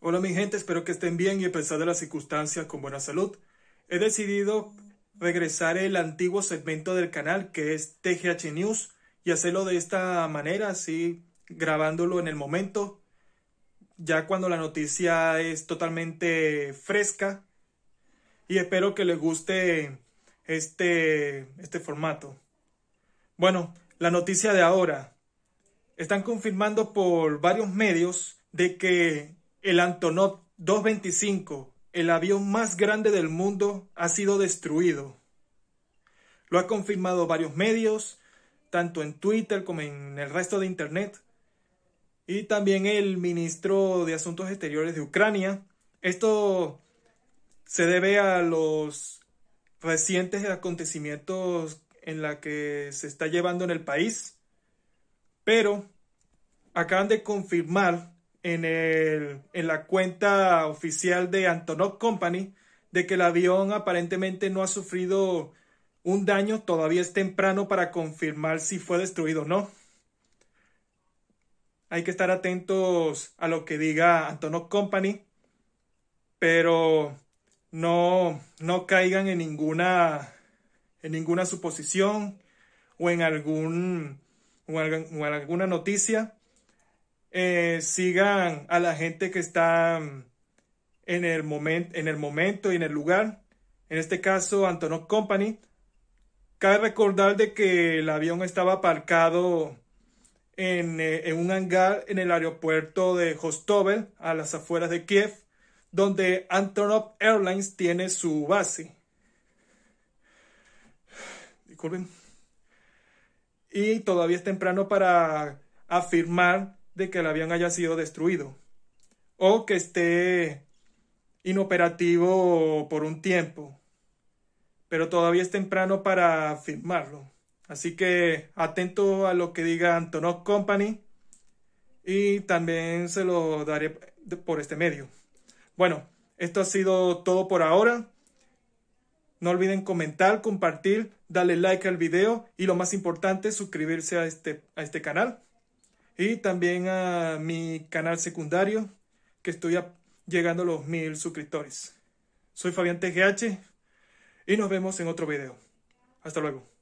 Hola mi gente, espero que estén bien y a pesar de las circunstancias con buena salud. He decidido regresar el antiguo segmento del canal que es TGH News y hacerlo de esta manera, así grabándolo en el momento, ya cuando la noticia es totalmente fresca y espero que les guste este, este formato. Bueno, la noticia de ahora. Están confirmando por varios medios de que el Antonov 225, el avión más grande del mundo, ha sido destruido. Lo ha confirmado varios medios, tanto en Twitter como en el resto de Internet. Y también el ministro de Asuntos Exteriores de Ucrania. Esto se debe a los recientes acontecimientos en la que se está llevando en el país. Pero acaban de confirmar en, el, en la cuenta oficial de Antonov Company de que el avión aparentemente no ha sufrido un daño, todavía es temprano para confirmar si fue destruido o no. Hay que estar atentos a lo que diga Antonov Company, pero no, no caigan en ninguna, en ninguna suposición o en, algún, o en alguna noticia eh, sigan a la gente que está mm, en el, en el momento y en el lugar. En este caso, Antonov Company. Cabe recordar de que el avión estaba aparcado en, eh, un hangar en el aeropuerto de Hostovel, a las afueras de Kiev, donde Antonov Airlines tiene su base. Disculpen. Y todavía es temprano para afirmar de que el avión haya sido destruido o que esté inoperativo por un tiempo. Pero todavía es temprano para firmarlo. Así que atento a lo que diga Antonov Company y también se lo daré por este medio. Bueno, esto ha sido todo por ahora. No olviden comentar, compartir, darle like al video y lo más importante, suscribirse a este, a este canal. Y también a mi canal secundario, que estoy llegando a los mil suscriptores. Soy Fabián TGH y nos vemos en otro video. Hasta luego.